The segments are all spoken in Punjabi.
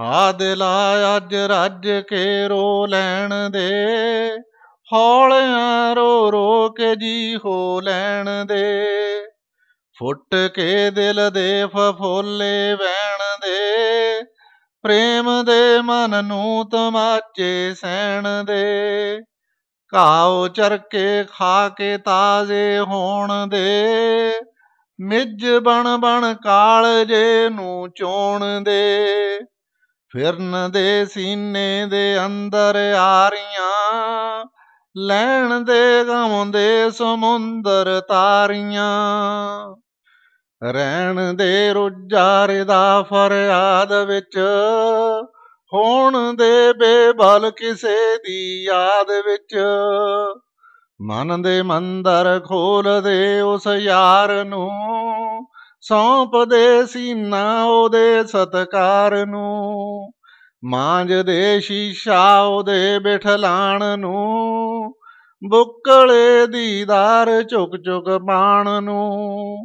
ਆਦਲਾ ਅੱਜ ਰੱਜ ਕੇ ਰੋ ਲੈਣ ਦੇ ਹੌਲਿਆਂ ਰੋ ਰੋ ਕੇ ਜੀ ਹੋ ਲੈਣ ਦੇ ਫੁੱਟ ਕੇ ਦਿਲ ਦੇ ਫਫੋਲੇ ਵੈਣ ਦੇ ਪ੍ਰੇਮ ਦੇ ਮਨ ਨੂੰ ਤਮਾਚੇ ਸੈਣ ਦੇ ਘਾਉ ਚਰਕੇ ਖਾ ਕੇ ਤਾਜ਼ੇ ਹੋਣ ਦੇ ਮਿੱਜ ਬਣ ਬਣ ਕਾਲ ਜੇ ਨੂੰ ਚੋਣ ਦੇ ਫਿਰਨ ਦੇ ਸੀਨੇ ਦੇ ਅੰਦਰ ਆਰੀਆਂ ਲੈਣ ਦੇ ਗਮ ਦੇ ਸਮੁੰਦਰ ਤਾਰੀਆਂ ਰਹਿਣ ਦੇ ਰੁਜਾਰ ਦਾ ਫਰਿਆਦ ਵਿੱਚ ਹੋਣ ਦੇ ਬੇਬਲ ਕਿਸੇ ਦੀ ਯਾਦ ਵਿੱਚ ਮਨ ਦੇ ਮੰਦਰ ਖੋਲ ਦੇ ਉਸ ਯਾਰ ਨੂੰ ਸੌਂਪ ਦੇ ਸੀਨਾ ਉਹਦੇ ਸਤਕਾਰ ਨੂੰ ਮਾਂਜ ਦੇ ਸ਼ੀਸ਼ਾ ਉਹਦੇ ਬਿਠਲਾਣ ਨੂੰ ਬੁੱਕਲੇ ਦੀਦਾਰ ਝੁਕ ਝੁਕ ਪਾਣ ਨੂੰ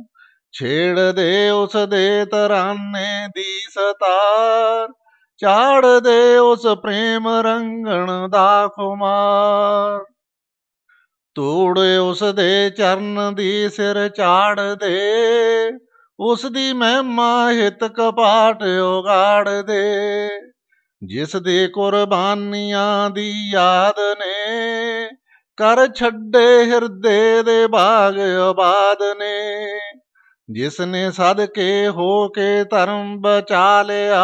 ਛੇੜ ਦੇ ਉਸ ਦੇ ਤਰਾਨੇ ਦੀ ਸਤਾਰ ਚਾੜ ਦੇ ਉਸ ਪ੍ਰੇਮ ਰੰਗਣ ਦਾ ਖੁਮਾਰ ਤੋੜੇ ਉਸ ਦੇ ਚਰਨ ਦੀ ਸਿਰ ਚਾੜ ਦੇ ਉਸ ਦੀ ਮਹਿਮਾ ਹਿਤ ਕਪਾਟ ਉਗਾੜ ਦੇ ਜਿਸ ਦੇ ਕੁਰਬਾਨੀਆਂ ਦੀ ਯਾਦ ਨੇ ਕਰ ਛੱਡੇ ਹਿਰਦੇ ਦੇ ਬਾਗ ਆਬਾਦ ਨੇ ਜਿਸ ਨੇ ਸਦਕੇ ਹੋ ਕੇ ਧਰਮ ਬਚਾ ਲਿਆ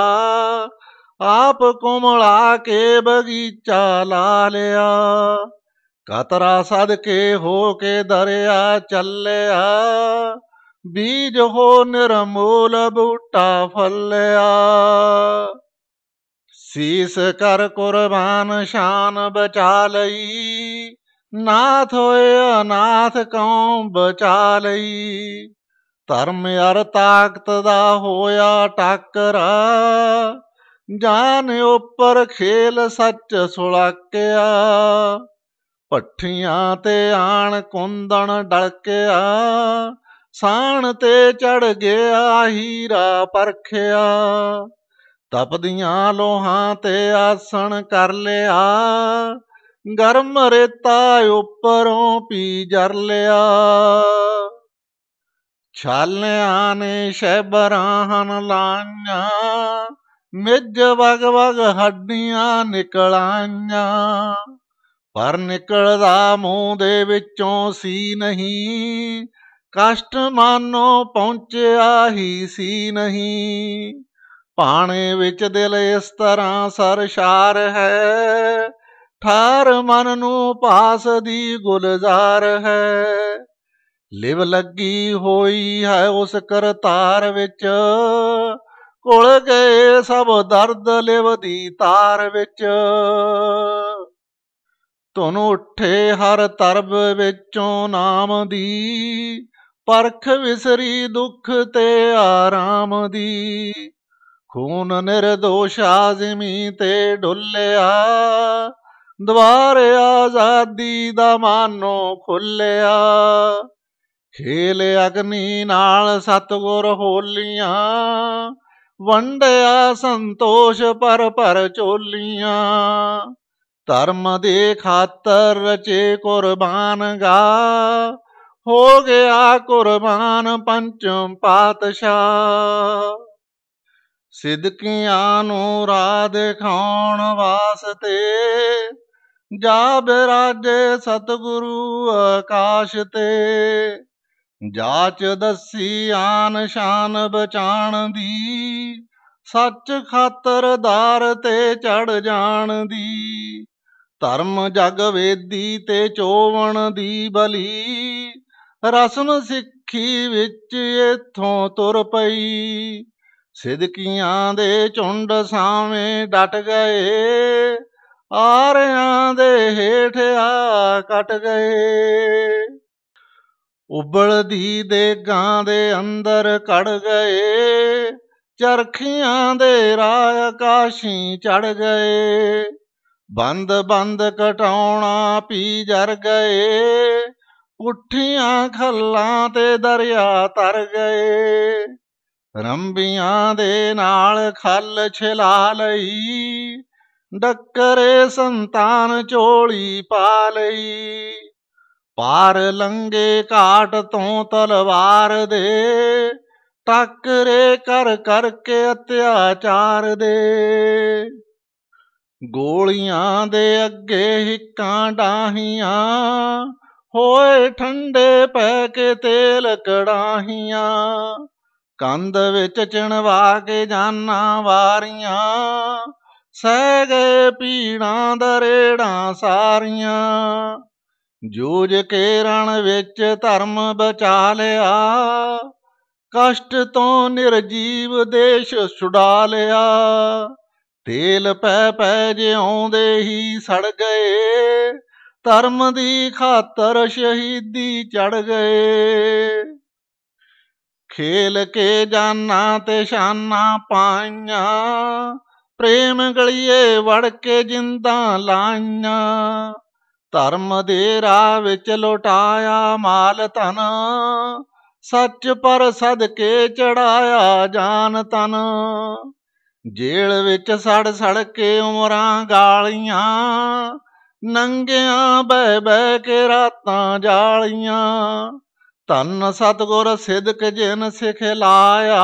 ਆਪ ਕੋਮਲਾ ਕੇ ਬਗੀਚਾ ਲਾ ਲਿਆ ਕਤਰਾ ਸਦਕੇ ਹੋ ਕੇ ਦਰਿਆ ਚੱਲਿਆ ਬੀਜ ਹੋ ਨਿਰਮੋਲ ਬੂਟਾ ਫੱਲਿਆ ਸੀਸ ਕਰ ਕੁਰਬਾਨ ਸ਼ਾਨ ਬਚਾ ਲਈ ਨਾਥ ਹੋਏ ਅਨਾਥ ਕਉ ਬਚਾ ਲਈ ਧਰਮ ਅਰ ਤਾਕਤ ਦਾ ਹੋਇਆ ਟੱਕਰਾ ਜਾਨ ਉੱਪਰ ਖੇਲ ਸੱਚ ਸੁਲਾਕਿਆ ਪੱਠੀਆਂ ਤੇ ਆਣ ਕੁੰਦਣ ਡਲਕਿਆ ਸਾਣ ਤੇ ਚੜ ਗਿਆ ਹੀਰਾ ਪਰਖਿਆ ਤਪਦੀਆਂ ਲੋਹਾਂ ਤੇ ਆਸਣ ਕਰ ਲਿਆ ਗਰਮ ਰੇਤਾ ਉੱਪਰੋਂ ਪੀ ਜਰ ਲਿਆ ਛਾਲਿਆਂ ਨੇ ਸ਼ੈਬਰਾਹਨ ਲਾਈਆਂ ਮਿੱਜ ਵਗ ਵਗ ਹੱਡੀਆਂ ਨਿਕਲਾਈਆਂ ਪਰ ਨਿਕਲਦਾ ਮੂੰਹ ਦੇ ਵਿੱਚੋਂ ਸੀ ਨਹੀਂ ਕਸ਼ਟ ਮਾਨੋ ਪਹੁੰਚਿਆ ਹੀ ਸੀ ਨਹੀਂ ਪਾਣੇ ਵਿੱਚ ਦਿਲ ਇਸ ਤਰ੍ਹਾਂ ਸਰਸ਼ਾਰ ਹੈ ਠਾਰ ਮਨ ਨੂੰ ਪਾਸ ਦੀ ਗੁਲਜ਼ਾਰ ਹੈ ਲਿਵ ਲੱਗੀ ਹੋਈ ਹੈ ਉਸ ਕਰਤਾਰ ਵਿੱਚ ਕੋਲ ਗਏ ਸਭ ਦਰਦ ਲਿਵ ਦੀ ਤਾਰ ਵਿੱਚ ਤੁਨ ਉੱਠੇ ਹਰ ਤਰਬ ਵਿੱਚੋਂ ਨਾਮ ਦੀ ਪਰਖ ਵਿਸਰੀ ਦੁੱਖ ਤੇ ਆਰਾਮ ਦੀ ਖੂਨ ਨਿਰਦੋਸ਼ ਆਜ਼ਮੀ ਤੇ ਢੁੱਲਿਆ ਦਵਾਰ ਆਜ਼ਾਦੀ ਦਾ ਮਾਨੋ ਖੁੱਲਿਆ ਖੇਲ ਅਗਨੀ ਨਾਲ ਸਤਗੁਰ ਹੋਲੀਆਂ ਵੰਡਿਆ ਸੰਤੋਸ਼ ਪਰ ਪਰ ਚੋਲੀਆਂ ਧਰਮ ਦੇ ਖਾਤਰ ਚੇ ਕੁਰਬਾਨ ਗਾ ਹੋ ਗਿਆ ਕੁਰਬਾਨ ਪੰਚਮ ਪਾਤਸ਼ਾਹ ਸਿਦਕੀਆਂ ਨੂੰ ਰਾਹ ਦਿਖਾਉਣ ਵਾਸਤੇ ਜਾ ਬਿਰਾਜੇ ਸਤਗੁਰੂ ਆਕਾਸ਼ ਤੇ ਜਾਚ ਦੱਸੀ ਆਨ ਸ਼ਾਨ ਬਚਾਣ ਦੀ ਸੱਚ ਖਾਤਰਦਾਰ ਤੇ ਚੜ ਜਾਣ ਦੀ ਧਰਮ ਜਗ ਵੇਦੀ ਤੇ ਚੋਵਣ ਦੀ ਬਲੀ ਰਸਨ ਸਿੱਖੀ ਵਿੱਚ ਇਥੋਂ ਤੁਰ ਪਈ ਸਿਦਕੀਆਂ ਦੇ ਝੁੰਡ ਸਾਵੇਂ ਡਟ ਗਏ ਆਰਿਆਂ ਦੇ ਹੇਠ ਆ ਕਟ ਗਏ ਉਬਲਦੀ ਦੇ ਗਾਂ ਦੇ ਅੰਦਰ ਕੜ ਗਏ ਚਰਖੀਆਂ ਦੇ ਰਾਹ ਆਕਾਸ਼ੀ ਚੜ ਗਏ ਬੰਦ ਬੰਦ ਕਟਾਉਣਾ ਪੀ ਜਰ ਗਏ ਪੁੱਠੀਆਂ ਖੱਲਾਂ ਤੇ ਦਰਿਆ ਤਰ ਗਏ ਰੰਬੀਆਂ ਦੇ ਨਾਲ ਖੱਲ ਛਿਲਾ ਲਈ ਡੱਕਰੇ ਸੰਤਾਨ ਚੋਲੀ ਪਾ ਲਈ ਪਾਰ ਲੰਗੇ ਘਾਟ ਤੋਂ ਤਲਵਾਰ ਦੇ ਟੱਕਰੇ ਕਰ ਕਰਕੇ ਅਤਿਆਚਾਰ ਦੇ ਗੋਲੀਆਂ ਦੇ ਅੱਗੇ ਹਿੱਕਾਂ ਡਾਹੀਆਂ ਹੋਏ ਠੰਡੇ ਪੈ ਕੇ ਤੇਲ ਕੜਾਹੀਆਂ ਕੰਧ ਵਿੱਚ ਚਣਵਾ ਕੇ ਜਾਨਾਂ ਵਾਰੀਆਂ ਸਹਿ ਗਏ ਪੀੜਾਂ ਦਰੇੜਾਂ ਸਾਰੀਆਂ ਜੂਝ ਕੇ ਰਣ ਵਿੱਚ ਧਰਮ ਬਚਾ ਲਿਆ ਕਸ਼ਟ ਤੋਂ ਨਿਰਜੀਵ ਦੇਸ਼ ਛੁਡਾ ਲਿਆ ਤੇਲ ਪੈ ਪੈ ਜਿਉਂਦੇ ਹੀ ਸੜ ਗਏ ਧਰਮ ਦੀ ਖਾਤਰ ਸ਼ਹੀਦੀ ਚੜ ਗਏ ਖੇਲ ਕੇ ਜਾਨਾਂ ਤੇ ਸ਼ਾਨਾਂ ਪਾਈਆਂ ਪ੍ਰੇਮ ਗਲੀਏ ਵੜ ਕੇ ਜਿੰਦਾਂ ਲਾਈਆਂ ਧਰਮ ਦੇ ਰਾਹ ਵਿੱਚ ਲੋਟਾਇਆ ਮਾਲ ਤਨ ਸੱਚ ਪਰ ਸਦਕੇ ਚੜਾਇਆ ਜਾਨ ਤਨ ਜੇਲ ਵਿੱਚ ਸੜ ਸੜ ਕੇ ਉਮਰਾਂ ਗਾਲੀਆਂ ਨੰਗਿਆਂ ਬੈ ਬੈ ਕੇ ਰਾਤਾਂ ਜਾਲੀਆਂ ਤਨ ਸਤਗੁਰ ਸਿਦਕ ਜਿਨ ਸਿਖ ਲਾਇਆ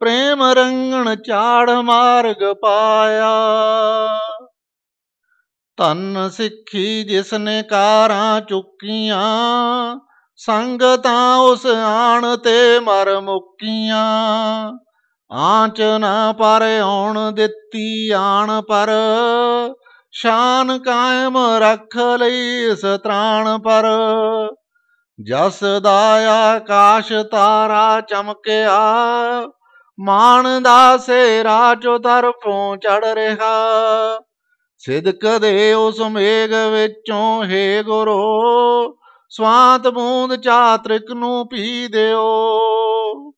ਪ੍ਰੇਮ ਰੰਗਣ ਚਾੜ ਮਾਰਗ ਪਾਇਆ ਤਨ ਸਿੱਖੀ ਜਿਸ ਨੇ ਕਾਰਾਂ ਚੁੱਕੀਆਂ ਸੰਗਤਾਂ ਉਸ ਆਣ ਤੇ ਮਰ ਮੁੱਕੀਆਂ ਆਂਚ ਨਾ ਪਰ ਆਉਣ ਦਿੱਤੀ ਆਣ ਪਰ ਸ਼ਾਨ ਕਾਇਮ ਰੱਖ ਲਈ ਇਸ ਤ੍ਰਾਣ ਪਰ ਜਸ ਦਾ ਆਕਾਸ਼ ਤਾਰਾ ਚਮਕਿਆ ਮਾਨ ਦਾ ਸੇਰਾ ਚੋ ਤਰਫੋਂ ਚੜ ਰਿਹਾ ਸਿਦਕ ਦੇ ਉਸ ਮੇਗ ਵਿੱਚੋਂ ਹੈ ਗੁਰੂ ਸਵਾਤ ਬੂੰਦ ਚਾਤ੍ਰਿਕ ਨੂੰ ਪੀ ਦਿਓ